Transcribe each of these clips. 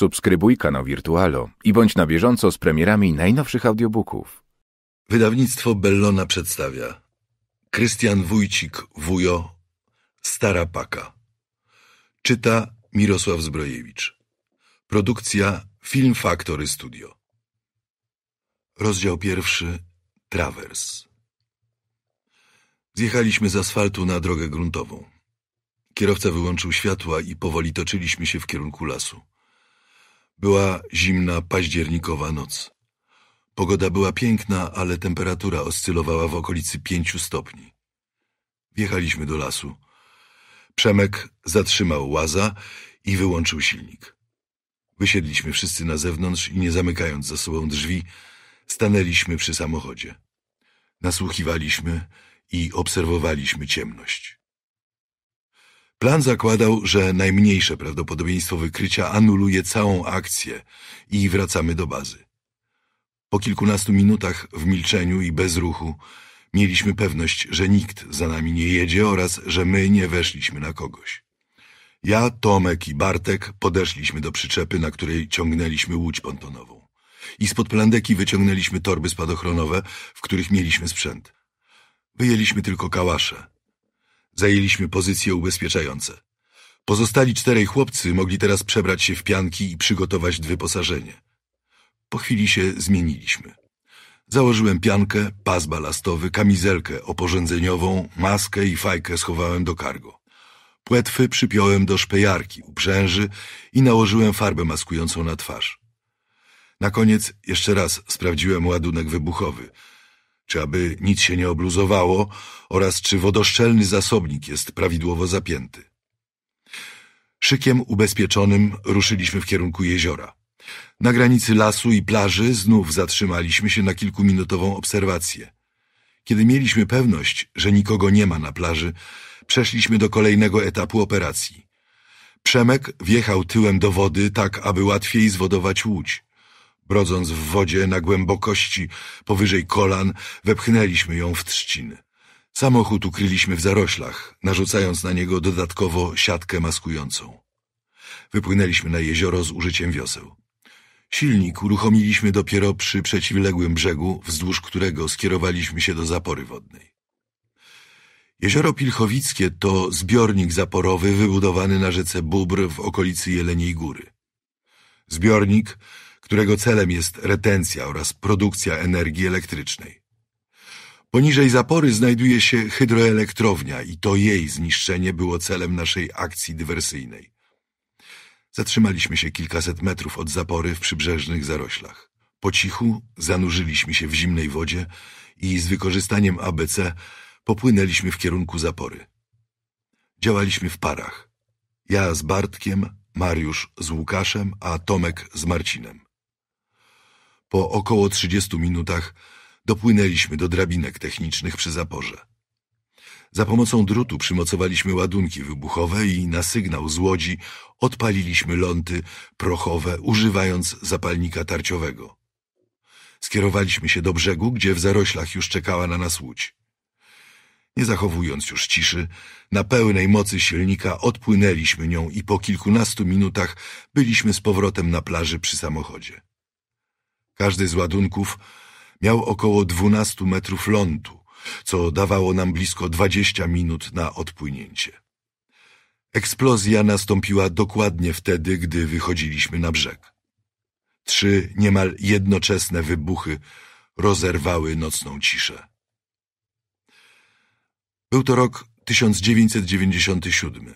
Subskrybuj kanał Wirtualo i bądź na bieżąco z premierami najnowszych audiobooków. Wydawnictwo Bellona przedstawia Krystian Wójcik, wujo, Stara Paka. Czyta Mirosław Zbrojewicz. Produkcja Film Factory Studio. Rozdział pierwszy Travers. Zjechaliśmy z asfaltu na drogę gruntową. Kierowca wyłączył światła i powoli toczyliśmy się w kierunku lasu. Była zimna październikowa noc. Pogoda była piękna, ale temperatura oscylowała w okolicy pięciu stopni. Wjechaliśmy do lasu. Przemek zatrzymał łaza i wyłączył silnik. Wysiedliśmy wszyscy na zewnątrz i nie zamykając za sobą drzwi, stanęliśmy przy samochodzie. Nasłuchiwaliśmy i obserwowaliśmy ciemność. Plan zakładał, że najmniejsze prawdopodobieństwo wykrycia anuluje całą akcję i wracamy do bazy. Po kilkunastu minutach w milczeniu i bez ruchu mieliśmy pewność, że nikt za nami nie jedzie oraz że my nie weszliśmy na kogoś. Ja, Tomek i Bartek podeszliśmy do przyczepy, na której ciągnęliśmy łódź pontonową. I spod plandeki wyciągnęliśmy torby spadochronowe, w których mieliśmy sprzęt. Wyjęliśmy tylko kałasze, Zajęliśmy pozycje ubezpieczające. Pozostali czterej chłopcy mogli teraz przebrać się w pianki i przygotować wyposażenie. Po chwili się zmieniliśmy. Założyłem piankę, pas balastowy, kamizelkę oporządzeniową, maskę i fajkę schowałem do kargo. Płetwy przypiąłem do szpejarki, uprzęży i nałożyłem farbę maskującą na twarz. Na koniec jeszcze raz sprawdziłem ładunek wybuchowy – czy aby nic się nie obluzowało oraz czy wodoszczelny zasobnik jest prawidłowo zapięty. Szykiem ubezpieczonym ruszyliśmy w kierunku jeziora. Na granicy lasu i plaży znów zatrzymaliśmy się na kilkuminutową obserwację. Kiedy mieliśmy pewność, że nikogo nie ma na plaży, przeszliśmy do kolejnego etapu operacji. Przemek wjechał tyłem do wody tak, aby łatwiej zwodować łódź. Brodząc w wodzie na głębokości powyżej kolan, wepchnęliśmy ją w trzciny. Samochód ukryliśmy w zaroślach, narzucając na niego dodatkowo siatkę maskującą. Wypłynęliśmy na jezioro z użyciem wioseł. Silnik uruchomiliśmy dopiero przy przeciwległym brzegu, wzdłuż którego skierowaliśmy się do zapory wodnej. Jezioro Pilchowickie to zbiornik zaporowy wybudowany na rzece Bóbr w okolicy Jeleniej Góry. Zbiornik którego celem jest retencja oraz produkcja energii elektrycznej. Poniżej zapory znajduje się hydroelektrownia i to jej zniszczenie było celem naszej akcji dywersyjnej. Zatrzymaliśmy się kilkaset metrów od zapory w przybrzeżnych zaroślach. Po cichu zanurzyliśmy się w zimnej wodzie i z wykorzystaniem ABC popłynęliśmy w kierunku zapory. Działaliśmy w parach. Ja z Bartkiem, Mariusz z Łukaszem, a Tomek z Marcinem. Po około 30 minutach dopłynęliśmy do drabinek technicznych przy zaporze. Za pomocą drutu przymocowaliśmy ładunki wybuchowe i na sygnał z łodzi odpaliliśmy ląty prochowe, używając zapalnika tarciowego. Skierowaliśmy się do brzegu, gdzie w zaroślach już czekała na nas łódź. Nie zachowując już ciszy, na pełnej mocy silnika odpłynęliśmy nią i po kilkunastu minutach byliśmy z powrotem na plaży przy samochodzie. Każdy z ładunków miał około 12 metrów lądu, co dawało nam blisko 20 minut na odpłynięcie. Eksplozja nastąpiła dokładnie wtedy, gdy wychodziliśmy na brzeg. Trzy niemal jednoczesne wybuchy rozerwały nocną ciszę. Był to rok 1997.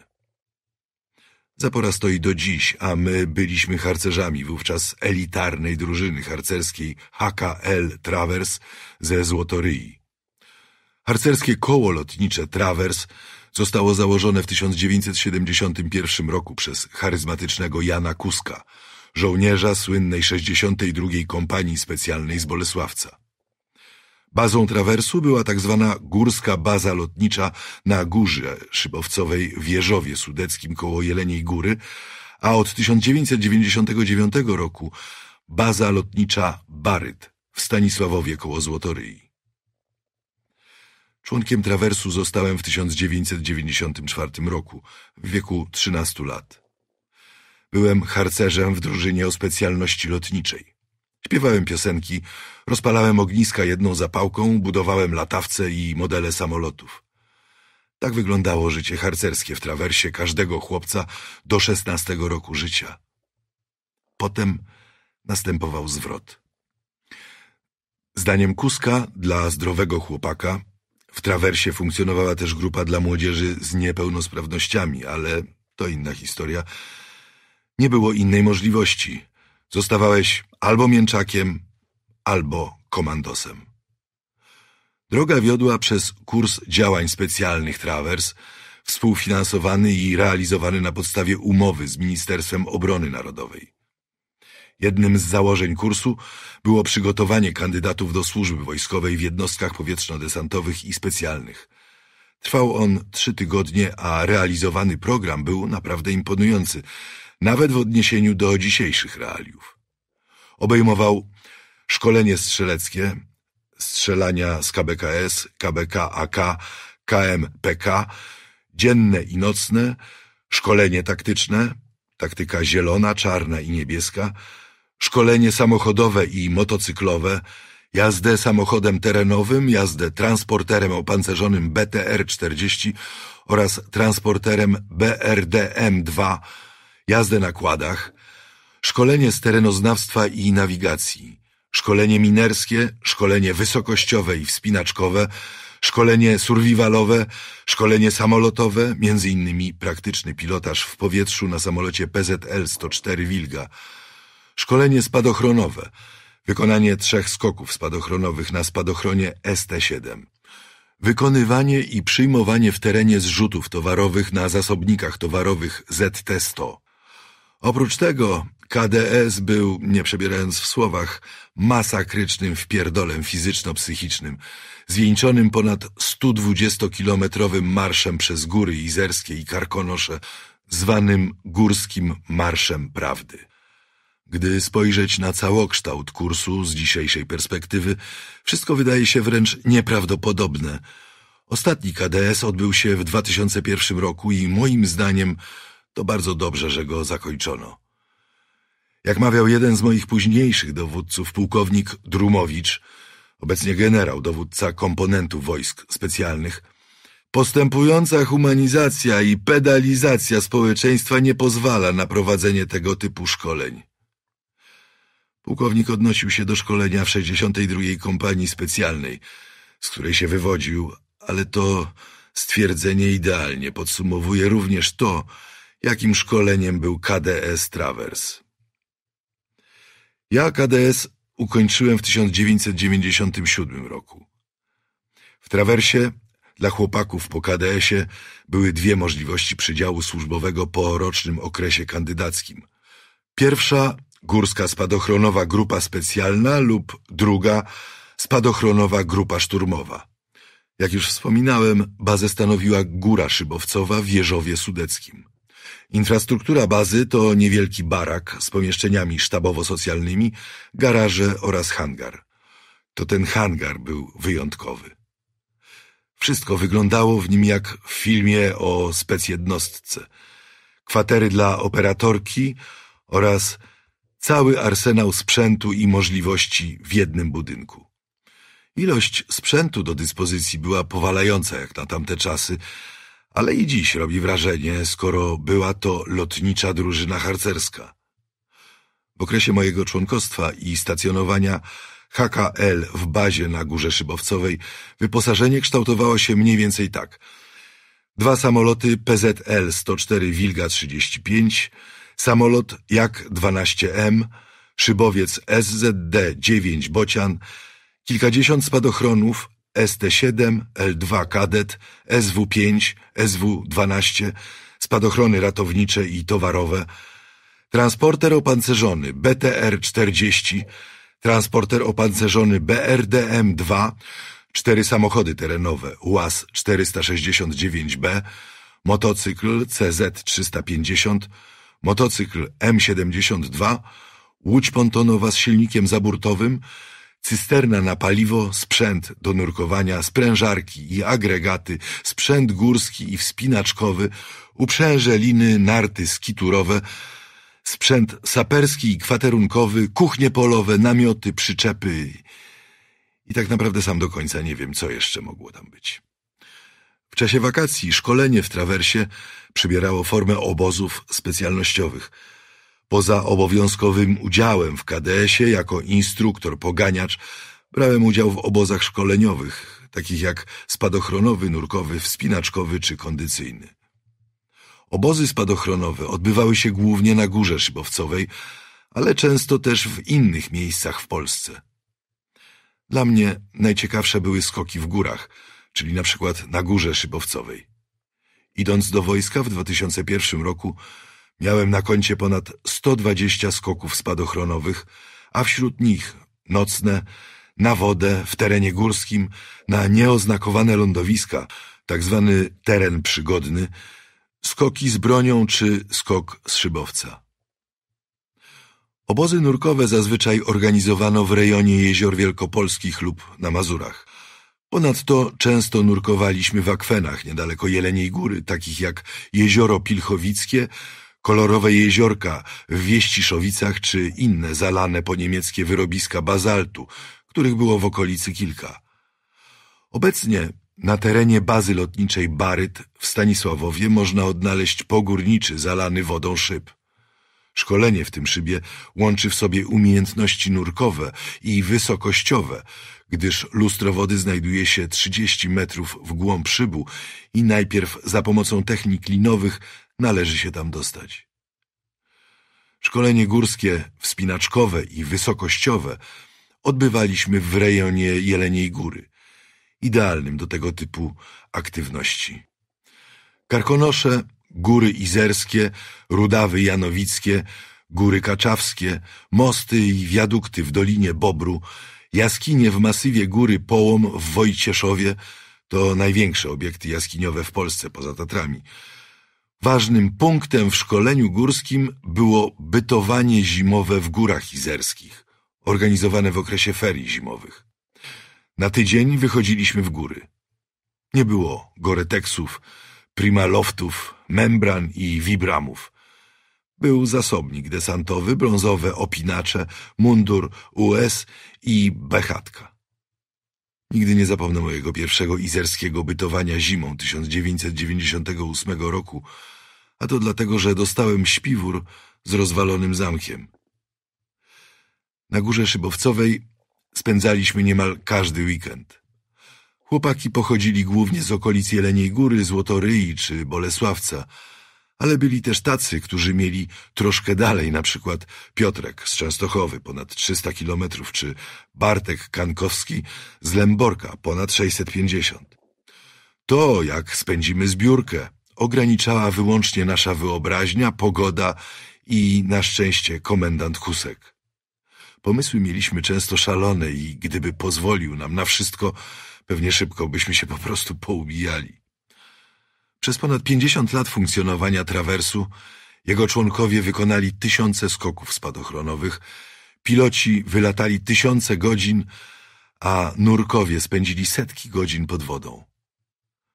Zapora stoi do dziś, a my byliśmy harcerzami wówczas elitarnej drużyny harcerskiej HKL Travers ze Złotoryi. Harcerskie koło lotnicze Travers zostało założone w 1971 roku przez charyzmatycznego Jana Kuska, żołnierza słynnej 62. Kompanii Specjalnej z Bolesławca. Bazą trawersu była tak zwana Górska Baza Lotnicza na Górze Szybowcowej w Sudeckim koło Jeleniej Góry, a od 1999 roku Baza Lotnicza Baryt w Stanisławowie koło Złotoryi. Członkiem trawersu zostałem w 1994 roku, w wieku 13 lat. Byłem harcerzem w drużynie o specjalności lotniczej. Śpiewałem piosenki, rozpalałem ogniska jedną zapałką, budowałem latawce i modele samolotów. Tak wyglądało życie harcerskie w trawersie każdego chłopca do szesnastego roku życia. Potem następował zwrot. Zdaniem Kuska, dla zdrowego chłopaka, w trawersie funkcjonowała też grupa dla młodzieży z niepełnosprawnościami, ale to inna historia. Nie było innej możliwości. Zostawałeś albo mięczakiem, albo komandosem. Droga wiodła przez kurs działań specjalnych Travers, współfinansowany i realizowany na podstawie umowy z Ministerstwem Obrony Narodowej. Jednym z założeń kursu było przygotowanie kandydatów do służby wojskowej w jednostkach powietrzno-desantowych i specjalnych. Trwał on trzy tygodnie, a realizowany program był naprawdę imponujący – nawet w odniesieniu do dzisiejszych realiów. Obejmował szkolenie strzeleckie, strzelania z KBKS, KBK AK, KMPK, dzienne i nocne, szkolenie taktyczne, taktyka zielona, czarna i niebieska, szkolenie samochodowe i motocyklowe, jazdę samochodem terenowym, jazdę transporterem opancerzonym BTR-40 oraz transporterem BRDM-2, jazdę na kładach, szkolenie z terenoznawstwa i nawigacji, szkolenie minerskie, szkolenie wysokościowe i wspinaczkowe, szkolenie survivalowe, szkolenie samolotowe, między innymi praktyczny pilotaż w powietrzu na samolocie PZL-104 Wilga, szkolenie spadochronowe, wykonanie trzech skoków spadochronowych na spadochronie ST-7, wykonywanie i przyjmowanie w terenie zrzutów towarowych na zasobnikach towarowych ZT-100, Oprócz tego KDS był, nie przebierając w słowach, masakrycznym wpierdolem fizyczno-psychicznym, zwieńczonym ponad 120-kilometrowym marszem przez góry Izerskie i Karkonosze, zwanym Górskim Marszem Prawdy. Gdy spojrzeć na całokształt kursu z dzisiejszej perspektywy, wszystko wydaje się wręcz nieprawdopodobne. Ostatni KDS odbył się w 2001 roku i moim zdaniem to bardzo dobrze, że go zakończono. Jak mawiał jeden z moich późniejszych dowódców, pułkownik Drumowicz, obecnie generał, dowódca komponentu wojsk specjalnych, postępująca humanizacja i pedalizacja społeczeństwa nie pozwala na prowadzenie tego typu szkoleń. Pułkownik odnosił się do szkolenia w 62. Kompanii Specjalnej, z której się wywodził, ale to stwierdzenie idealnie podsumowuje również to, jakim szkoleniem był KDS Travers. Ja KDS ukończyłem w 1997 roku. W Trawersie dla chłopaków po KDS-ie były dwie możliwości przydziału służbowego po rocznym okresie kandydackim. Pierwsza górska spadochronowa grupa specjalna lub druga spadochronowa grupa szturmowa. Jak już wspominałem, bazę stanowiła Góra Szybowcowa w Jeżowie Sudeckim. Infrastruktura bazy to niewielki barak z pomieszczeniami sztabowo-socjalnymi, garaże oraz hangar. To ten hangar był wyjątkowy. Wszystko wyglądało w nim jak w filmie o specjednostce. Kwatery dla operatorki oraz cały arsenał sprzętu i możliwości w jednym budynku. Ilość sprzętu do dyspozycji była powalająca jak na tamte czasy, ale i dziś robi wrażenie, skoro była to lotnicza drużyna harcerska. W okresie mojego członkostwa i stacjonowania HKL w bazie na Górze Szybowcowej wyposażenie kształtowało się mniej więcej tak. Dwa samoloty PZL-104 Wilga 35, samolot Jak-12M, szybowiec SZD-9 Bocian, kilkadziesiąt spadochronów, ST-7, L-2 Kadet, SW-5, SW-12, spadochrony ratownicze i towarowe, transporter opancerzony BTR-40, transporter opancerzony BRDM-2, cztery samochody terenowe UAZ-469B, motocykl CZ-350, motocykl M-72, łódź pontonowa z silnikiem zaburtowym, Cysterna na paliwo, sprzęt do nurkowania, sprężarki i agregaty, sprzęt górski i wspinaczkowy, uprzęże, liny, narty skiturowe, sprzęt saperski i kwaterunkowy, kuchnie polowe, namioty, przyczepy. I tak naprawdę sam do końca nie wiem, co jeszcze mogło tam być. W czasie wakacji szkolenie w trawersie przybierało formę obozów specjalnościowych – Poza obowiązkowym udziałem w KDS-ie jako instruktor poganiacz brałem udział w obozach szkoleniowych, takich jak spadochronowy, nurkowy, wspinaczkowy czy kondycyjny. Obozy spadochronowe odbywały się głównie na Górze Szybowcowej, ale często też w innych miejscach w Polsce. Dla mnie najciekawsze były skoki w górach, czyli na przykład na Górze Szybowcowej. Idąc do wojska w 2001 roku, Miałem na koncie ponad 120 skoków spadochronowych, a wśród nich nocne, na wodę, w terenie górskim, na nieoznakowane lądowiska, tak zwany teren przygodny, skoki z bronią czy skok z szybowca. Obozy nurkowe zazwyczaj organizowano w rejonie jezior wielkopolskich lub na Mazurach. Ponadto często nurkowaliśmy w akwenach niedaleko Jeleniej Góry, takich jak Jezioro Pilchowickie kolorowe jeziorka w Wieściszowicach czy inne zalane po niemieckie wyrobiska bazaltu, których było w okolicy kilka. Obecnie na terenie bazy lotniczej Baryt w Stanisławowie można odnaleźć pogórniczy zalany wodą szyb. Szkolenie w tym szybie łączy w sobie umiejętności nurkowe i wysokościowe, gdyż lustro wody znajduje się 30 metrów w głąb szybu i najpierw za pomocą technik linowych Należy się tam dostać. Szkolenie górskie, wspinaczkowe i wysokościowe odbywaliśmy w rejonie Jeleniej Góry, idealnym do tego typu aktywności. Karkonosze, góry izerskie, rudawy janowickie, góry kaczawskie, mosty i wiadukty w Dolinie Bobru, jaskinie w masywie góry Połom w Wojcieszowie to największe obiekty jaskiniowe w Polsce poza Tatrami – Ważnym punktem w szkoleniu górskim było bytowanie zimowe w górach izerskich, organizowane w okresie ferii zimowych. Na tydzień wychodziliśmy w góry. Nie było goreteksów, primaloftów, membran i vibramów. Był zasobnik desantowy, brązowe opinacze, mundur US i bechatka. Nigdy nie zapomnę mojego pierwszego izerskiego bytowania zimą 1998 roku a to dlatego, że dostałem śpiwór z rozwalonym zamkiem. Na górze szybowcowej spędzaliśmy niemal każdy weekend. Chłopaki pochodzili głównie z okolic Jeleniej Góry, Złotoryi czy Bolesławca, ale byli też tacy, którzy mieli troszkę dalej, na przykład Piotrek z Częstochowy, ponad 300 kilometrów, czy Bartek Kankowski z Lęborka, ponad 650. To, jak spędzimy zbiórkę, ograniczała wyłącznie nasza wyobraźnia, pogoda i na szczęście komendant Kusek. Pomysły mieliśmy często szalone i gdyby pozwolił nam na wszystko, pewnie szybko byśmy się po prostu poubijali. Przez ponad pięćdziesiąt lat funkcjonowania trawersu jego członkowie wykonali tysiące skoków spadochronowych, piloci wylatali tysiące godzin, a nurkowie spędzili setki godzin pod wodą.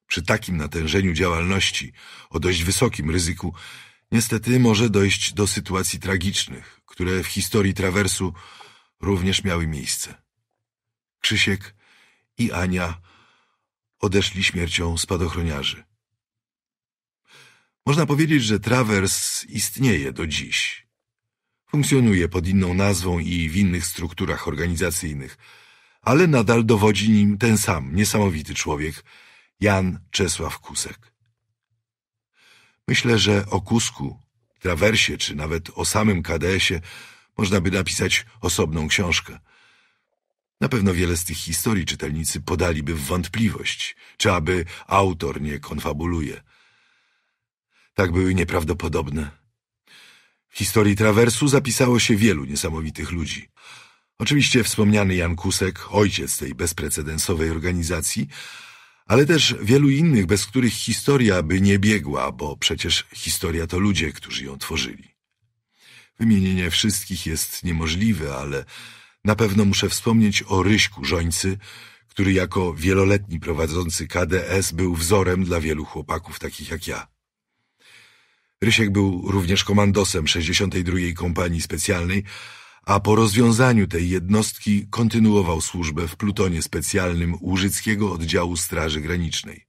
Przy takim natężeniu działalności, o dość wysokim ryzyku, niestety może dojść do sytuacji tragicznych, które w historii trawersu również miały miejsce. Krzysiek i Ania odeszli śmiercią spadochroniarzy. Można powiedzieć, że trawers istnieje do dziś. Funkcjonuje pod inną nazwą i w innych strukturach organizacyjnych, ale nadal dowodzi nim ten sam niesamowity człowiek – Jan Czesław Kusek. Myślę, że o Kusku, trawersie czy nawet o samym KDS-ie można by napisać osobną książkę. Na pewno wiele z tych historii czytelnicy podaliby w wątpliwość, czy aby autor nie konfabuluje. Tak były nieprawdopodobne. W historii trawersu zapisało się wielu niesamowitych ludzi. Oczywiście wspomniany Jan Kusek, ojciec tej bezprecedensowej organizacji, ale też wielu innych, bez których historia by nie biegła, bo przecież historia to ludzie, którzy ją tworzyli. Wymienienie wszystkich jest niemożliwe, ale na pewno muszę wspomnieć o Ryśku Żońcy, który jako wieloletni prowadzący KDS był wzorem dla wielu chłopaków takich jak ja. Rysiek był również komandosem 62. Kompanii Specjalnej, a po rozwiązaniu tej jednostki kontynuował służbę w plutonie specjalnym Łużyckiego Oddziału Straży Granicznej.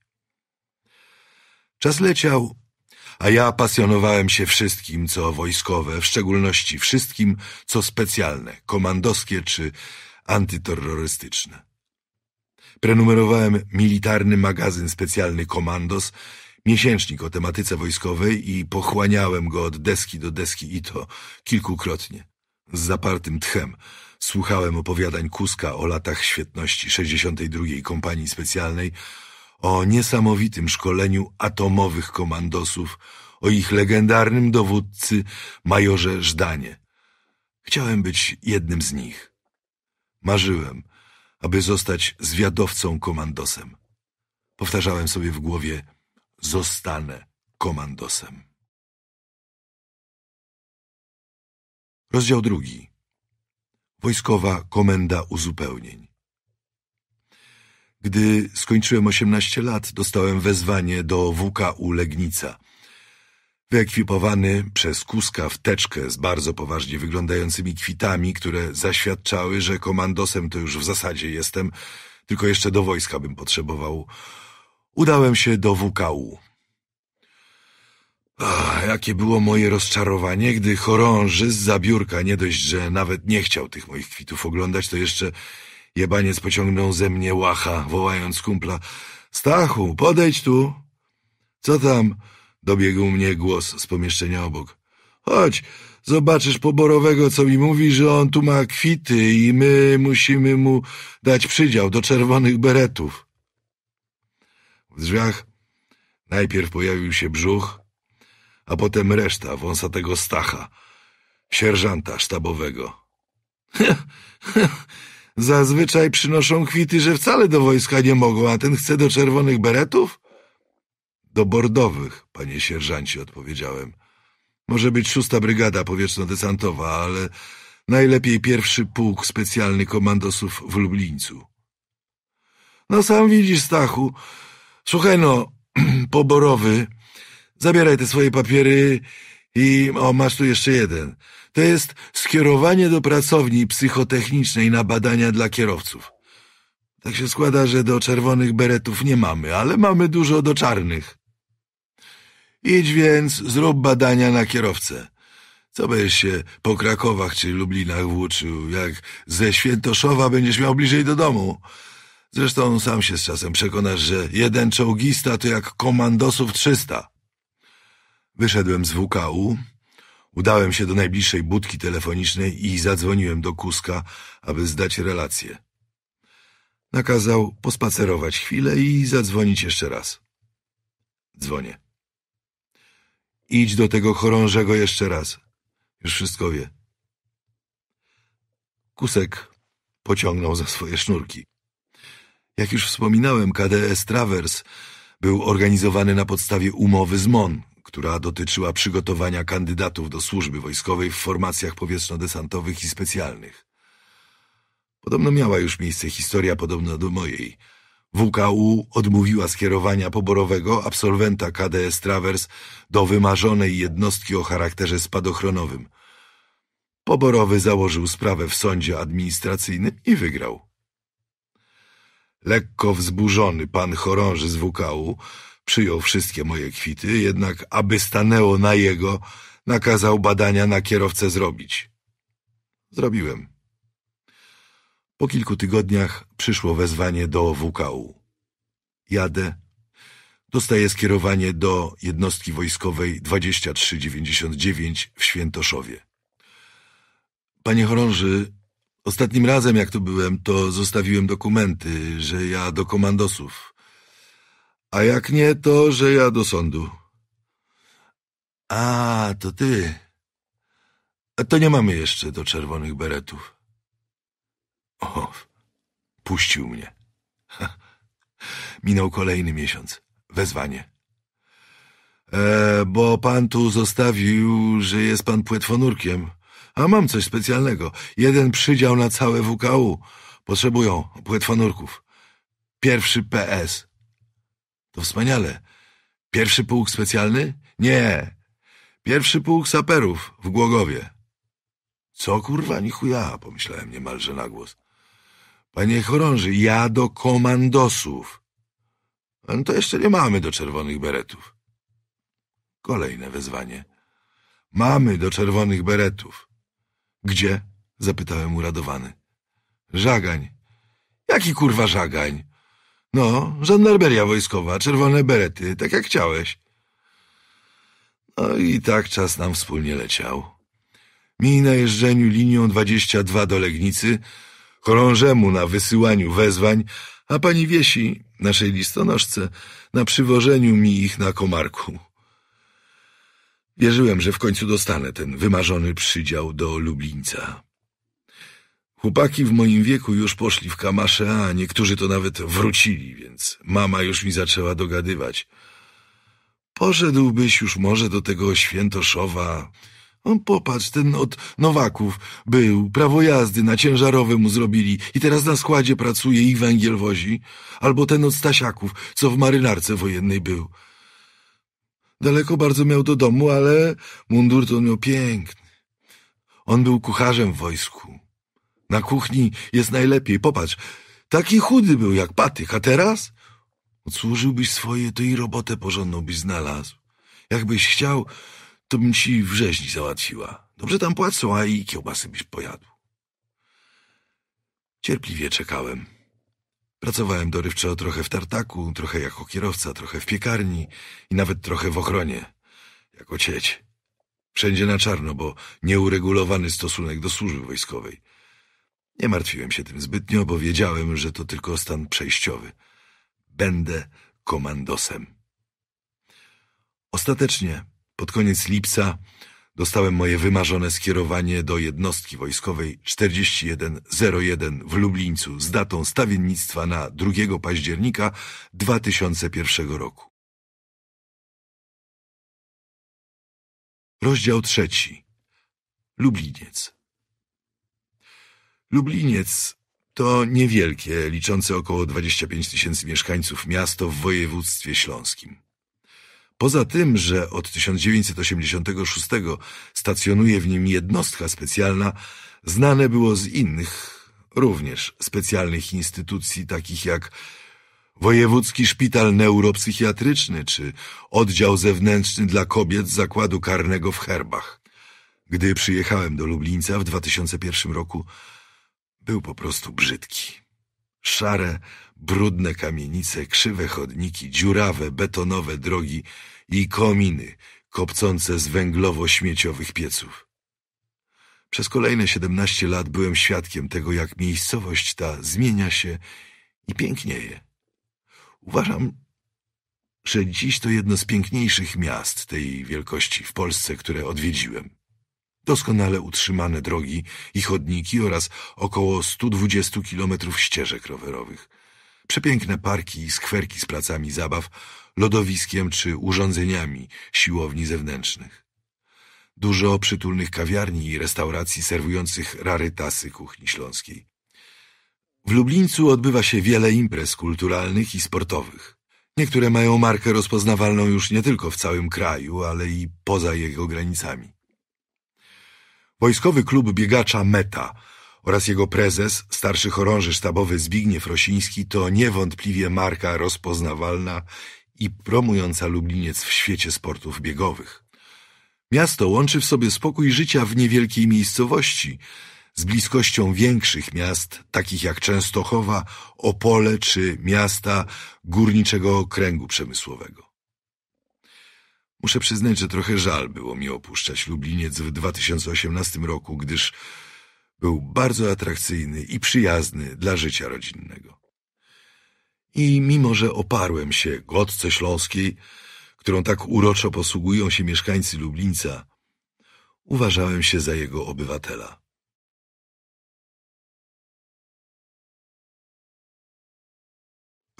Czas leciał, a ja pasjonowałem się wszystkim, co wojskowe, w szczególności wszystkim, co specjalne, komandoskie czy antyterrorystyczne. Prenumerowałem militarny magazyn specjalny Komandos, miesięcznik o tematyce wojskowej i pochłaniałem go od deski do deski i to kilkukrotnie. Z zapartym tchem słuchałem opowiadań Kuska o latach świetności 62. Kompanii Specjalnej, o niesamowitym szkoleniu atomowych komandosów, o ich legendarnym dowódcy, majorze Żdanie. Chciałem być jednym z nich. Marzyłem, aby zostać zwiadowcą komandosem. Powtarzałem sobie w głowie, zostanę komandosem. Rozdział drugi. Wojskowa Komenda Uzupełnień. Gdy skończyłem 18 lat, dostałem wezwanie do WKU Legnica. Wyekwipowany przez Kuska w teczkę z bardzo poważnie wyglądającymi kwitami, które zaświadczały, że komandosem to już w zasadzie jestem, tylko jeszcze do wojska bym potrzebował, udałem się do WKU. Ach, jakie było moje rozczarowanie, gdy chorąży z biurka, nie dość, że nawet nie chciał tych moich kwitów oglądać, to jeszcze jebaniec pociągnął ze mnie łacha, wołając kumpla. Stachu, podejdź tu. Co tam? Dobiegł mnie głos z pomieszczenia obok. Chodź, zobaczysz poborowego, co mi mówi, że on tu ma kwity i my musimy mu dać przydział do czerwonych beretów. W drzwiach najpierw pojawił się brzuch, a potem reszta wąsatego Stacha, sierżanta sztabowego. Zazwyczaj przynoszą kwity, że wcale do wojska nie mogą, a ten chce do czerwonych beretów? Do bordowych, panie sierżanci odpowiedziałem. Może być szósta brygada powietrzno-desantowa, ale najlepiej pierwszy pułk specjalny komandosów w Lublińcu. No sam widzisz, Stachu. Słuchaj no, poborowy Zabieraj te swoje papiery i o, masz tu jeszcze jeden. To jest skierowanie do pracowni psychotechnicznej na badania dla kierowców. Tak się składa, że do czerwonych beretów nie mamy, ale mamy dużo do czarnych. Idź więc, zrób badania na kierowcę. Co będziesz się po Krakowach czy Lublinach włóczył, jak ze Świętoszowa będziesz miał bliżej do domu. Zresztą sam się z czasem przekonasz, że jeden czołgista to jak komandosów trzysta. Wyszedłem z WKU, udałem się do najbliższej budki telefonicznej i zadzwoniłem do Kuska, aby zdać relację. Nakazał pospacerować chwilę i zadzwonić jeszcze raz. Dzwonię. Idź do tego chorążego jeszcze raz. Już wszystko wie. Kusek pociągnął za swoje sznurki. Jak już wspominałem, KDS Travers był organizowany na podstawie umowy z MON, która dotyczyła przygotowania kandydatów do służby wojskowej w formacjach powietrzno-desantowych i specjalnych. Podobno miała już miejsce historia podobna do mojej. WKU odmówiła skierowania poborowego absolwenta KDS Travers do wymarzonej jednostki o charakterze spadochronowym. Poborowy założył sprawę w sądzie administracyjnym i wygrał. Lekko wzburzony pan chorąży z WKU Przyjął wszystkie moje kwity, jednak aby stanęło na jego, nakazał badania na kierowcę zrobić. Zrobiłem. Po kilku tygodniach przyszło wezwanie do WKU. Jadę. Dostaję skierowanie do jednostki wojskowej 2399 w Świętoszowie. Panie chorąży, ostatnim razem jak tu byłem, to zostawiłem dokumenty, że ja do komandosów. A jak nie, to że ja do sądu. A, to ty. A to nie mamy jeszcze do czerwonych beretów. O, puścił mnie. Minął kolejny miesiąc. Wezwanie. E, bo pan tu zostawił, że jest pan płetwonurkiem. A mam coś specjalnego. Jeden przydział na całe WKU. Potrzebują płetwonurków. Pierwszy PS. To wspaniale. Pierwszy pułk specjalny? Nie. Pierwszy pułk saperów w Głogowie. Co kurwa, nichuja? pomyślałem niemalże na głos. Panie chorąży, ja do komandosów. No to jeszcze nie mamy do czerwonych beretów. Kolejne wezwanie. Mamy do czerwonych beretów. Gdzie? Zapytałem uradowany. Żagań. Jaki kurwa żagań? No, żandarmeria wojskowa, czerwone berety, tak jak chciałeś. No i tak czas nam wspólnie leciał. Mi na jeżdżeniu linią 22 do Legnicy, chorążemu na wysyłaniu wezwań, a pani Wiesi, naszej listonoszce, na przywożeniu mi ich na komarku. Wierzyłem, że w końcu dostanę ten wymarzony przydział do Lublińca. Chłopaki w moim wieku już poszli w kamasze, a niektórzy to nawet wrócili, więc mama już mi zaczęła dogadywać. Poszedłbyś już może do tego świętoszowa. On popatrz, ten od Nowaków był, prawo jazdy na ciężarowe mu zrobili i teraz na składzie pracuje i węgiel wozi. Albo ten od Stasiaków, co w marynarce wojennej był. Daleko bardzo miał do domu, ale mundur to on miał piękny. On był kucharzem w wojsku. Na kuchni jest najlepiej. Popatrz, taki chudy był jak patyk, a teraz? Odsłużyłbyś swoje, to i robotę porządną byś znalazł. Jakbyś chciał, to bym ci wrzeźni załatwiła. Dobrze tam płacą, a i kiełbasy byś pojadł. Cierpliwie czekałem. Pracowałem dorywczo trochę w tartaku, trochę jako kierowca, trochę w piekarni i nawet trochę w ochronie, jako cieć. Wszędzie na czarno, bo nieuregulowany stosunek do służby wojskowej. Nie martwiłem się tym zbytnio, bo wiedziałem, że to tylko stan przejściowy. Będę komandosem. Ostatecznie, pod koniec lipca, dostałem moje wymarzone skierowanie do jednostki wojskowej 4101 w Lublińcu z datą stawiennictwa na 2 października 2001 roku. Rozdział trzeci. Lubliniec. Lubliniec to niewielkie, liczące około 25 tysięcy mieszkańców miasto w województwie śląskim. Poza tym, że od 1986 stacjonuje w nim jednostka specjalna, znane było z innych, również specjalnych instytucji, takich jak Wojewódzki Szpital Neuropsychiatryczny czy Oddział Zewnętrzny dla Kobiet Zakładu Karnego w Herbach. Gdy przyjechałem do Lublińca w 2001 roku, był po prostu brzydki. Szare, brudne kamienice, krzywe chodniki, dziurawe, betonowe drogi i kominy kopcące z węglowo-śmieciowych pieców. Przez kolejne siedemnaście lat byłem świadkiem tego, jak miejscowość ta zmienia się i pięknieje. Uważam, że dziś to jedno z piękniejszych miast tej wielkości w Polsce, które odwiedziłem doskonale utrzymane drogi i chodniki oraz około 120 kilometrów ścieżek rowerowych. Przepiękne parki i skwerki z placami zabaw, lodowiskiem czy urządzeniami siłowni zewnętrznych. Dużo przytulnych kawiarni i restauracji serwujących rarytasy kuchni śląskiej. W Lublińcu odbywa się wiele imprez kulturalnych i sportowych. Niektóre mają markę rozpoznawalną już nie tylko w całym kraju, ale i poza jego granicami. Wojskowy klub biegacza Meta oraz jego prezes, starszy chorąży sztabowy Zbigniew Rosiński to niewątpliwie marka rozpoznawalna i promująca Lubliniec w świecie sportów biegowych. Miasto łączy w sobie spokój życia w niewielkiej miejscowości z bliskością większych miast, takich jak Częstochowa, Opole czy miasta Górniczego Okręgu Przemysłowego. Muszę przyznać, że trochę żal było mi opuszczać Lubliniec w 2018 roku, gdyż był bardzo atrakcyjny i przyjazny dla życia rodzinnego. I mimo, że oparłem się godce śląskiej, którą tak uroczo posługują się mieszkańcy Lublińca, uważałem się za jego obywatela.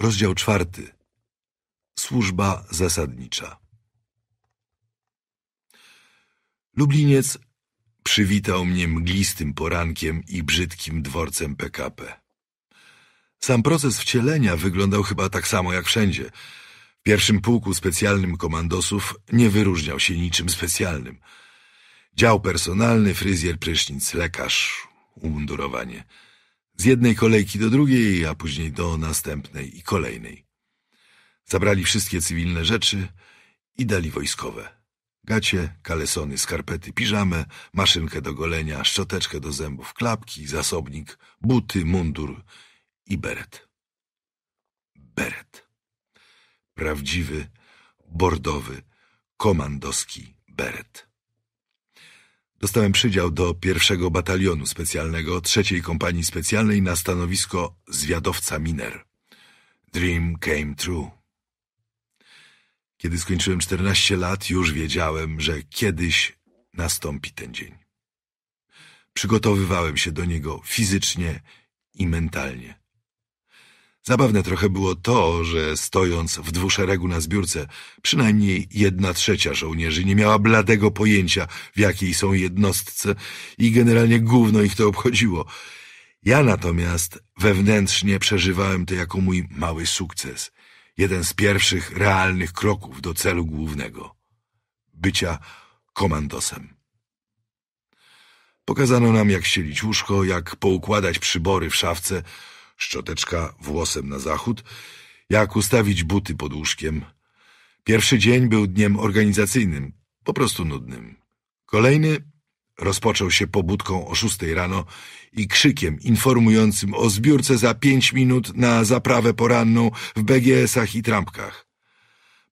Rozdział czwarty. Służba zasadnicza. Lubliniec przywitał mnie mglistym porankiem i brzydkim dworcem PKP. Sam proces wcielenia wyglądał chyba tak samo jak wszędzie. W pierwszym pułku specjalnym komandosów nie wyróżniał się niczym specjalnym. Dział personalny, fryzjer, prysznic, lekarz, umundurowanie. Z jednej kolejki do drugiej, a później do następnej i kolejnej. Zabrali wszystkie cywilne rzeczy i dali wojskowe. Gacie, kalesony, skarpety, piżamę, maszynkę do golenia, szczoteczkę do zębów, klapki, zasobnik, buty, mundur i beret. Beret. Prawdziwy, bordowy, komandoski beret. Dostałem przydział do pierwszego batalionu specjalnego trzeciej kompanii specjalnej na stanowisko zwiadowca miner. Dream came true. Kiedy skończyłem 14 lat, już wiedziałem, że kiedyś nastąpi ten dzień. Przygotowywałem się do niego fizycznie i mentalnie. Zabawne trochę było to, że stojąc w dwuszeregu na zbiórce, przynajmniej jedna trzecia żołnierzy nie miała bladego pojęcia, w jakiej są jednostce i generalnie gówno ich to obchodziło. Ja natomiast wewnętrznie przeżywałem to jako mój mały sukces – jeden z pierwszych realnych kroków do celu głównego bycia komandosem. Pokazano nam, jak sielić łóżko, jak poukładać przybory w szafce, szczoteczka włosem na zachód, jak ustawić buty pod łóżkiem. Pierwszy dzień był dniem organizacyjnym, po prostu nudnym. Kolejny Rozpoczął się pobudką o szóstej rano i krzykiem informującym o zbiórce za pięć minut na zaprawę poranną w BGS-ach i trampkach.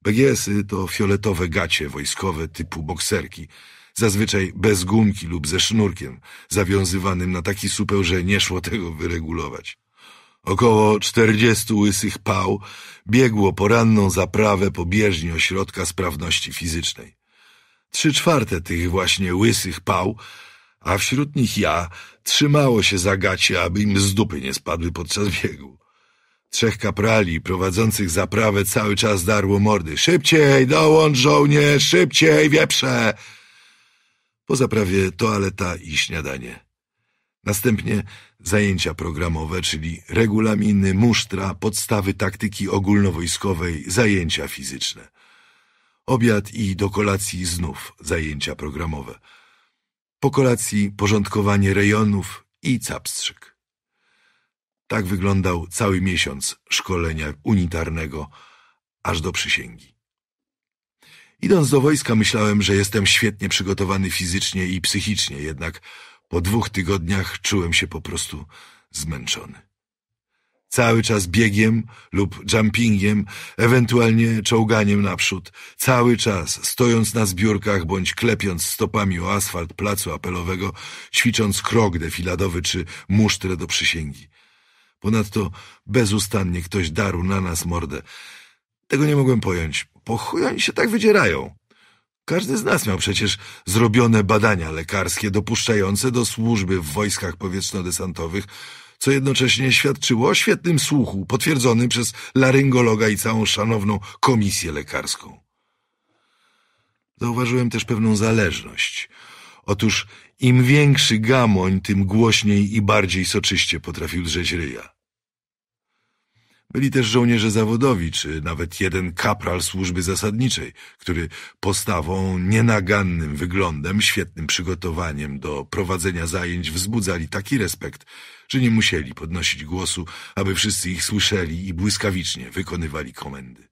BGS-y to fioletowe gacie wojskowe typu bokserki, zazwyczaj bez gumki lub ze sznurkiem, zawiązywanym na taki supeł, że nie szło tego wyregulować. Około czterdziestu łysych pał biegło poranną zaprawę pobieżnie ośrodka sprawności fizycznej. Trzy czwarte tych właśnie łysych pał, a wśród nich ja, trzymało się za gacie, aby im z dupy nie spadły podczas biegu. Trzech kaprali prowadzących zaprawę cały czas darło mordy. Szybciej, dołącz żołnierz, szybciej, wieprze! Po zaprawie toaleta i śniadanie. Następnie zajęcia programowe, czyli regulaminy, musztra, podstawy taktyki ogólnowojskowej, zajęcia fizyczne – obiad i do kolacji znów zajęcia programowe. Po kolacji porządkowanie rejonów i capstrzyk. Tak wyglądał cały miesiąc szkolenia unitarnego aż do przysięgi. Idąc do wojska myślałem, że jestem świetnie przygotowany fizycznie i psychicznie, jednak po dwóch tygodniach czułem się po prostu zmęczony. Cały czas biegiem lub jumpingiem, ewentualnie czołganiem naprzód. Cały czas stojąc na zbiórkach bądź klepiąc stopami o asfalt placu apelowego, ćwicząc krok defiladowy czy musztrę do przysięgi. Ponadto bezustannie ktoś darł na nas mordę. Tego nie mogłem pojąć. Po chuj oni się tak wydzierają? Każdy z nas miał przecież zrobione badania lekarskie dopuszczające do służby w wojskach powietrzno-desantowych co jednocześnie świadczyło o świetnym słuchu, potwierdzonym przez laryngologa i całą szanowną komisję lekarską. Zauważyłem też pewną zależność. Otóż im większy gamoń, tym głośniej i bardziej soczyście potrafił drzeć ryja. Byli też żołnierze zawodowi, czy nawet jeden kapral służby zasadniczej, który postawą, nienagannym wyglądem, świetnym przygotowaniem do prowadzenia zajęć wzbudzali taki respekt, że nie musieli podnosić głosu, aby wszyscy ich słyszeli i błyskawicznie wykonywali komendy.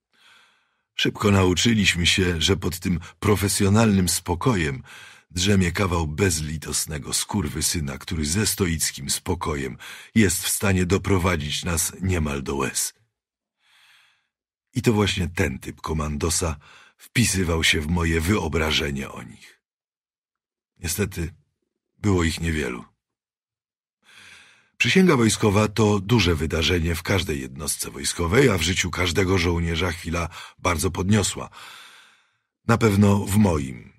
Szybko nauczyliśmy się, że pod tym profesjonalnym spokojem drzemie kawał bezlitosnego skurwysyna, który ze stoickim spokojem jest w stanie doprowadzić nas niemal do łez. I to właśnie ten typ komandosa wpisywał się w moje wyobrażenie o nich. Niestety było ich niewielu. Przysięga wojskowa to duże wydarzenie w każdej jednostce wojskowej, a w życiu każdego żołnierza chwila bardzo podniosła. Na pewno w moim.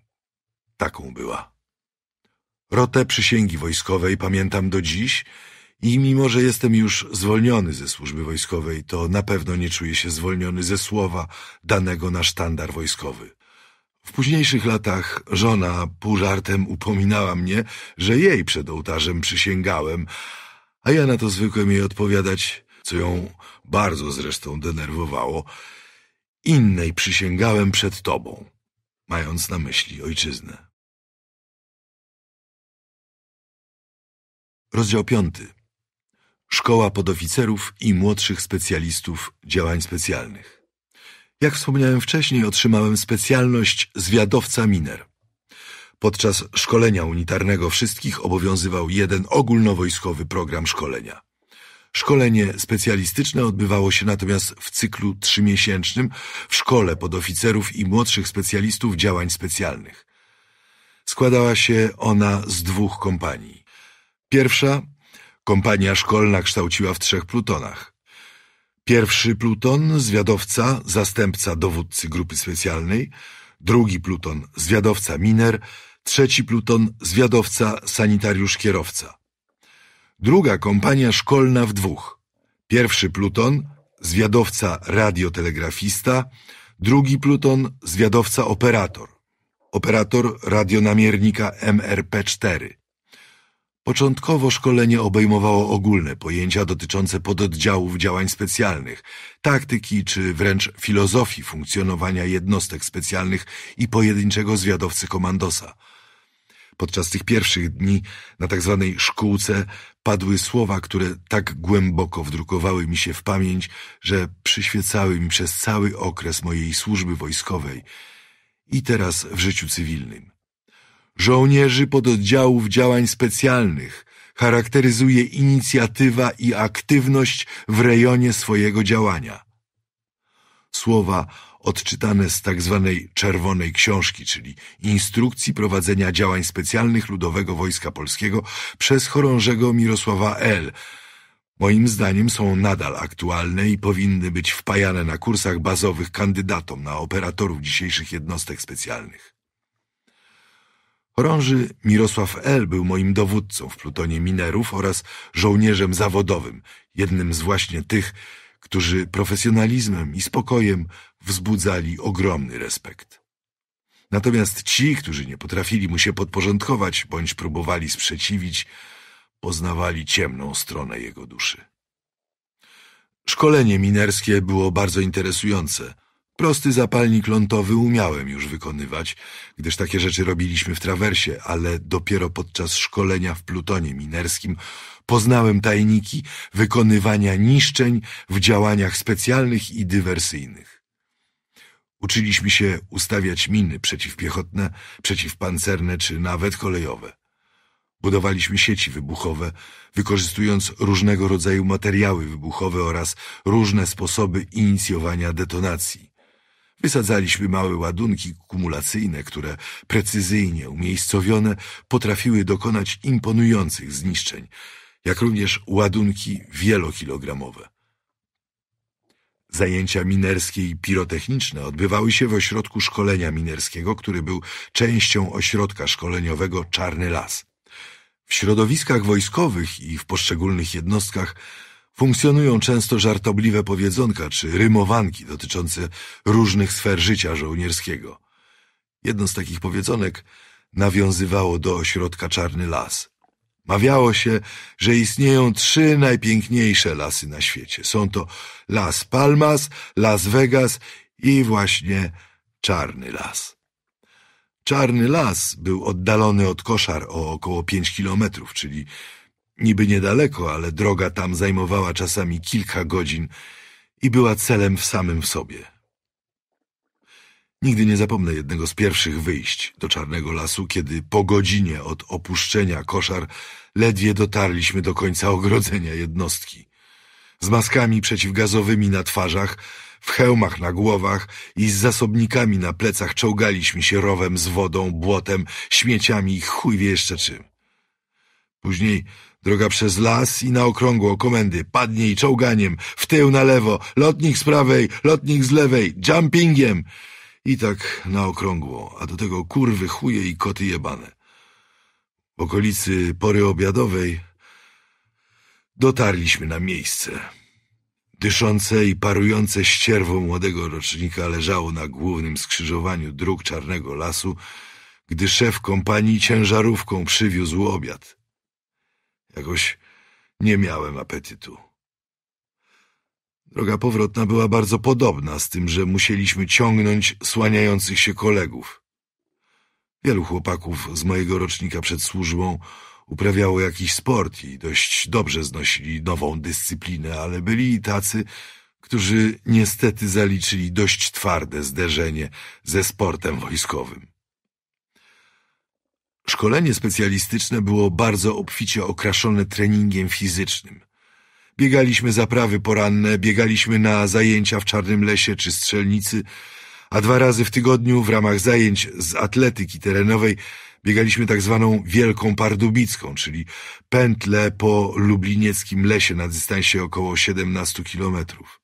Taką była. Rotę przysięgi wojskowej pamiętam do dziś i mimo, że jestem już zwolniony ze służby wojskowej, to na pewno nie czuję się zwolniony ze słowa danego na sztandar wojskowy. W późniejszych latach żona pół żartem upominała mnie, że jej przed ołtarzem przysięgałem – a ja na to zwykłem jej odpowiadać, co ją bardzo zresztą denerwowało. Innej przysięgałem przed tobą, mając na myśli ojczyznę. Rozdział piąty. Szkoła podoficerów i młodszych specjalistów działań specjalnych. Jak wspomniałem wcześniej, otrzymałem specjalność zwiadowca miner. Podczas szkolenia unitarnego wszystkich obowiązywał jeden ogólnowojskowy program szkolenia. Szkolenie specjalistyczne odbywało się natomiast w cyklu trzymiesięcznym w szkole podoficerów i młodszych specjalistów działań specjalnych. Składała się ona z dwóch kompanii. Pierwsza kompania szkolna kształciła w trzech plutonach. Pierwszy pluton zwiadowca, zastępca dowódcy grupy specjalnej, drugi pluton zwiadowca miner, trzeci pluton zwiadowca, sanitariusz, kierowca. Druga kompania szkolna w dwóch. Pierwszy pluton zwiadowca, radiotelegrafista, drugi pluton zwiadowca, operator. Operator radionamiernika MRP-4. Początkowo szkolenie obejmowało ogólne pojęcia dotyczące pododdziałów działań specjalnych, taktyki czy wręcz filozofii funkcjonowania jednostek specjalnych i pojedynczego zwiadowcy komandosa – podczas tych pierwszych dni na tak zwanej szkółce padły słowa, które tak głęboko wdrukowały mi się w pamięć, że przyświecały mi przez cały okres mojej służby wojskowej i teraz w życiu cywilnym. Żołnierzy pododdziałów działań specjalnych charakteryzuje inicjatywa i aktywność w rejonie swojego działania. Słowa odczytane z tak zwanej czerwonej książki, czyli instrukcji prowadzenia działań specjalnych Ludowego Wojska Polskiego przez chorążego Mirosława L., moim zdaniem są nadal aktualne i powinny być wpajane na kursach bazowych kandydatom na operatorów dzisiejszych jednostek specjalnych. Chorąży Mirosław L. był moim dowódcą w plutonie minerów oraz żołnierzem zawodowym, jednym z właśnie tych, którzy profesjonalizmem i spokojem wzbudzali ogromny respekt. Natomiast ci, którzy nie potrafili mu się podporządkować bądź próbowali sprzeciwić, poznawali ciemną stronę jego duszy. Szkolenie minerskie było bardzo interesujące – Prosty zapalnik lądowy umiałem już wykonywać, gdyż takie rzeczy robiliśmy w trawersie, ale dopiero podczas szkolenia w plutonie minerskim poznałem tajniki wykonywania niszczeń w działaniach specjalnych i dywersyjnych. Uczyliśmy się ustawiać miny przeciwpiechotne, przeciwpancerne czy nawet kolejowe. Budowaliśmy sieci wybuchowe, wykorzystując różnego rodzaju materiały wybuchowe oraz różne sposoby inicjowania detonacji. Wysadzaliśmy małe ładunki kumulacyjne, które precyzyjnie umiejscowione potrafiły dokonać imponujących zniszczeń, jak również ładunki wielokilogramowe. Zajęcia minerskie i pirotechniczne odbywały się w ośrodku szkolenia minerskiego, który był częścią ośrodka szkoleniowego Czarny Las. W środowiskach wojskowych i w poszczególnych jednostkach Funkcjonują często żartobliwe powiedzonka czy rymowanki dotyczące różnych sfer życia żołnierskiego. Jedno z takich powiedzonek nawiązywało do ośrodka Czarny Las. Mawiało się, że istnieją trzy najpiękniejsze lasy na świecie. Są to Las Palmas, Las Vegas i właśnie Czarny Las. Czarny Las był oddalony od koszar o około pięć kilometrów, czyli Niby niedaleko, ale droga tam zajmowała czasami kilka godzin i była celem w samym w sobie. Nigdy nie zapomnę jednego z pierwszych wyjść do Czarnego Lasu, kiedy po godzinie od opuszczenia koszar ledwie dotarliśmy do końca ogrodzenia jednostki. Z maskami przeciwgazowymi na twarzach, w hełmach na głowach i z zasobnikami na plecach czołgaliśmy się rowem z wodą, błotem, śmieciami i chuj wie jeszcze czym. Później Droga przez las i na okrągło, komendy, padnij czołganiem, w tył na lewo, lotnik z prawej, lotnik z lewej, jumpingiem. I tak na okrągło, a do tego kurwy, chuje i koty jebane. W okolicy pory obiadowej dotarliśmy na miejsce. Dyszące i parujące ścierwą młodego rocznika leżało na głównym skrzyżowaniu dróg Czarnego Lasu, gdy szef kompanii ciężarówką przywiózł obiad. Jakoś nie miałem apetytu. Droga powrotna była bardzo podobna, z tym, że musieliśmy ciągnąć słaniających się kolegów. Wielu chłopaków z mojego rocznika przed służbą uprawiało jakiś sport i dość dobrze znosili nową dyscyplinę, ale byli i tacy, którzy niestety zaliczyli dość twarde zderzenie ze sportem wojskowym. Szkolenie specjalistyczne było bardzo obficie okraszone treningiem fizycznym. Biegaliśmy zaprawy poranne, biegaliśmy na zajęcia w Czarnym Lesie czy Strzelnicy, a dwa razy w tygodniu w ramach zajęć z atletyki terenowej biegaliśmy tak zwaną Wielką Pardubicką, czyli pętlę po lublinieckim lesie na dystansie około 17 kilometrów.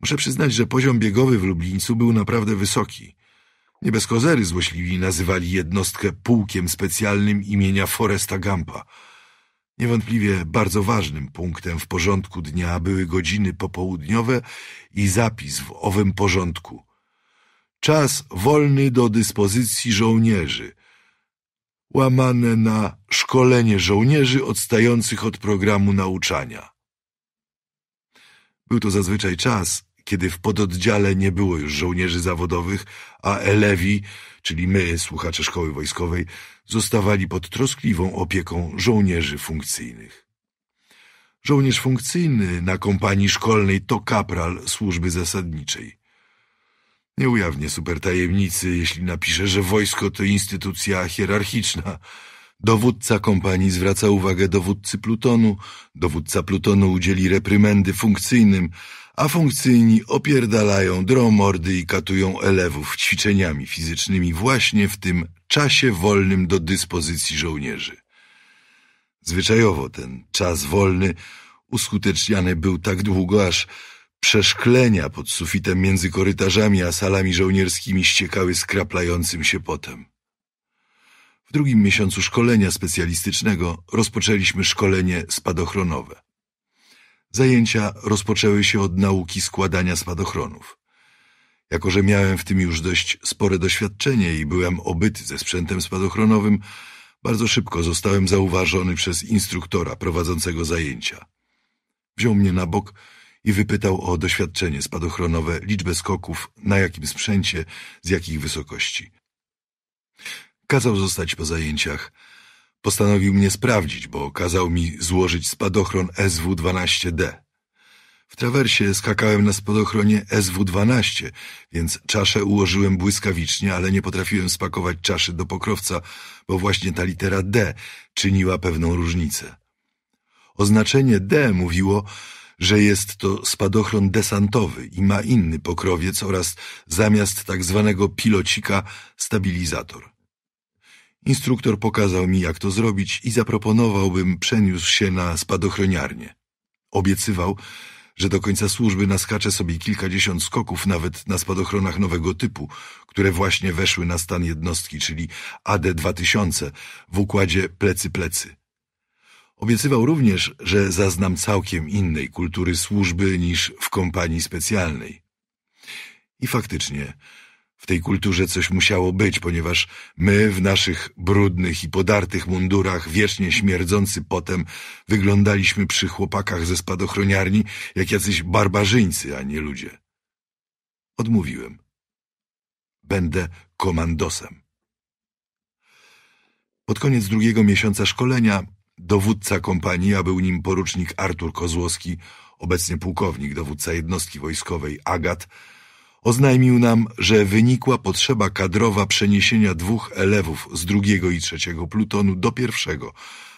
Muszę przyznać, że poziom biegowy w Lublińcu był naprawdę wysoki. Nie bez kozery złośliwi nazywali jednostkę pułkiem specjalnym imienia Foresta Gampa. Niewątpliwie bardzo ważnym punktem w porządku dnia były godziny popołudniowe i zapis w owym porządku. Czas wolny do dyspozycji żołnierzy, łamane na szkolenie żołnierzy odstających od programu nauczania. Był to zazwyczaj czas, kiedy w pododdziale nie było już żołnierzy zawodowych, a elewi, czyli my, słuchacze szkoły wojskowej, zostawali pod troskliwą opieką żołnierzy funkcyjnych. Żołnierz funkcyjny na kompanii szkolnej to kapral służby zasadniczej. Nie ujawnię supertajemnicy, jeśli napiszę, że wojsko to instytucja hierarchiczna. Dowódca kompanii zwraca uwagę dowódcy plutonu, dowódca plutonu udzieli reprymendy funkcyjnym, a funkcyjni opierdalają, drą mordy i katują elewów ćwiczeniami fizycznymi właśnie w tym czasie wolnym do dyspozycji żołnierzy. Zwyczajowo ten czas wolny uskuteczniany był tak długo, aż przeszklenia pod sufitem między korytarzami a salami żołnierskimi ściekały skraplającym się potem. W drugim miesiącu szkolenia specjalistycznego rozpoczęliśmy szkolenie spadochronowe. Zajęcia rozpoczęły się od nauki składania spadochronów. Jako, że miałem w tym już dość spore doświadczenie i byłem obyty ze sprzętem spadochronowym, bardzo szybko zostałem zauważony przez instruktora prowadzącego zajęcia. Wziął mnie na bok i wypytał o doświadczenie spadochronowe, liczbę skoków, na jakim sprzęcie, z jakich wysokości. Kazał zostać po zajęciach – Postanowił mnie sprawdzić, bo kazał mi złożyć spadochron SW-12D. W trawersie skakałem na spadochronie SW-12, więc czaszę ułożyłem błyskawicznie, ale nie potrafiłem spakować czaszy do pokrowca, bo właśnie ta litera D czyniła pewną różnicę. Oznaczenie D mówiło, że jest to spadochron desantowy i ma inny pokrowiec oraz zamiast tak zwanego pilocika stabilizator. Instruktor pokazał mi, jak to zrobić i zaproponował, bym przeniósł się na spadochroniarnię. Obiecywał, że do końca służby naskaczę sobie kilkadziesiąt skoków nawet na spadochronach nowego typu, które właśnie weszły na stan jednostki, czyli AD-2000 w układzie plecy-plecy. Obiecywał również, że zaznam całkiem innej kultury służby niż w kompanii specjalnej. I faktycznie... W tej kulturze coś musiało być, ponieważ my w naszych brudnych i podartych mundurach, wiecznie śmierdzący potem, wyglądaliśmy przy chłopakach ze spadochroniarni jak jacyś barbarzyńcy, a nie ludzie. Odmówiłem. Będę komandosem. Pod koniec drugiego miesiąca szkolenia dowódca kompanii, a był nim porucznik Artur Kozłowski, obecnie pułkownik, dowódca jednostki wojskowej Agat, oznajmił nam, że wynikła potrzeba kadrowa przeniesienia dwóch elewów z drugiego i trzeciego plutonu do pierwszego,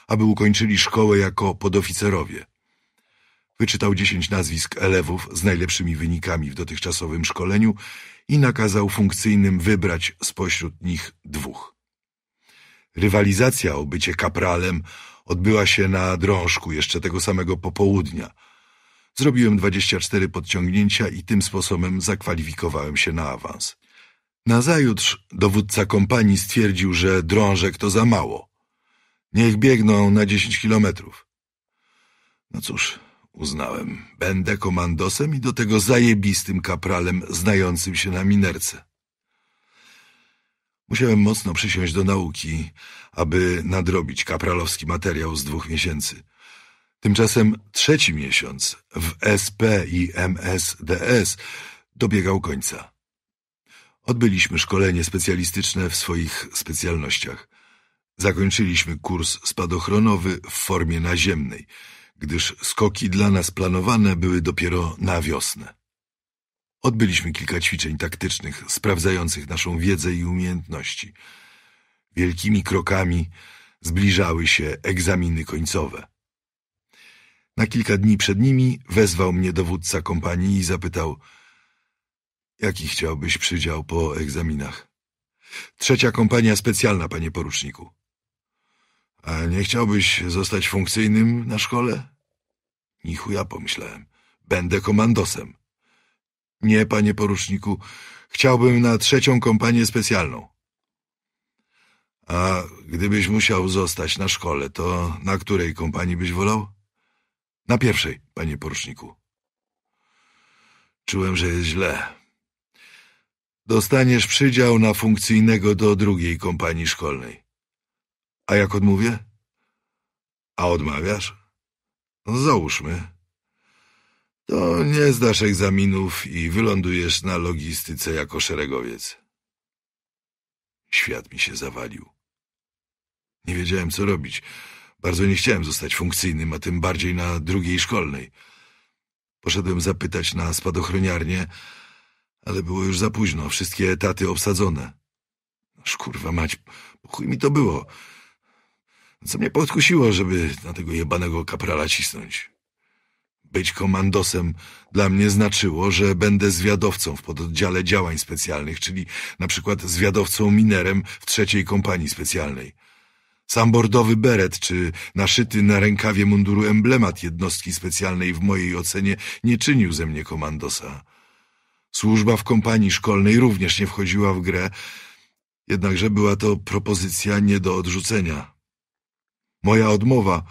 aby ukończyli szkołę jako podoficerowie. Wyczytał dziesięć nazwisk elewów z najlepszymi wynikami w dotychczasowym szkoleniu i nakazał funkcyjnym wybrać spośród nich dwóch. Rywalizacja o bycie kapralem odbyła się na drążku jeszcze tego samego popołudnia – Zrobiłem 24 podciągnięcia i tym sposobem zakwalifikowałem się na awans. Nazajutrz dowódca kompanii stwierdził, że drążek to za mało. Niech biegną na 10 kilometrów. No cóż, uznałem, będę komandosem i do tego zajebistym kapralem znającym się na minerce. Musiałem mocno przysiąść do nauki, aby nadrobić kapralowski materiał z dwóch miesięcy – Tymczasem trzeci miesiąc w SP i MSDS dobiegał końca. Odbyliśmy szkolenie specjalistyczne w swoich specjalnościach. Zakończyliśmy kurs spadochronowy w formie naziemnej, gdyż skoki dla nas planowane były dopiero na wiosnę. Odbyliśmy kilka ćwiczeń taktycznych sprawdzających naszą wiedzę i umiejętności. Wielkimi krokami zbliżały się egzaminy końcowe. Na kilka dni przed nimi wezwał mnie dowódca kompanii i zapytał, jaki chciałbyś przydział po egzaminach. Trzecia kompania specjalna, panie poruczniku. A nie chciałbyś zostać funkcyjnym na szkole? Nichu ja pomyślałem. Będę komandosem. Nie, panie poruczniku. Chciałbym na trzecią kompanię specjalną. A gdybyś musiał zostać na szkole, to na której kompanii byś wolał? Na pierwszej, panie poruczniku. Czułem, że jest źle. Dostaniesz przydział na funkcyjnego do drugiej kompanii szkolnej. A jak odmówię? A odmawiasz? No załóżmy. To nie zdasz egzaminów i wylądujesz na logistyce jako szeregowiec. Świat mi się zawalił. Nie wiedziałem, co robić. Bardzo nie chciałem zostać funkcyjnym, a tym bardziej na drugiej szkolnej. Poszedłem zapytać na spadochroniarnię, ale było już za późno, wszystkie etaty obsadzone. Aż kurwa mać, po chuj mi to było. Co mnie podkusiło, żeby na tego jebanego kaprala cisnąć. Być komandosem dla mnie znaczyło, że będę zwiadowcą w pododdziale działań specjalnych, czyli na przykład zwiadowcą minerem w trzeciej kompanii specjalnej. Sam bordowy beret czy naszyty na rękawie munduru emblemat jednostki specjalnej w mojej ocenie nie czynił ze mnie komandosa. Służba w kompanii szkolnej również nie wchodziła w grę, jednakże była to propozycja nie do odrzucenia. Moja odmowa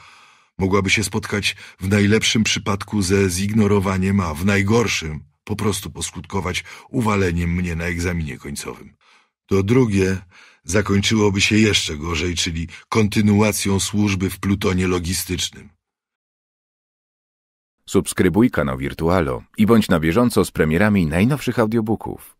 mogłaby się spotkać w najlepszym przypadku ze zignorowaniem, a w najgorszym po prostu poskutkować uwaleniem mnie na egzaminie końcowym. To drugie zakończyłoby się jeszcze gorzej, czyli kontynuacją służby w plutonie logistycznym. Subskrybuj kanał Wirtualo i bądź na bieżąco z premierami najnowszych audiobooków.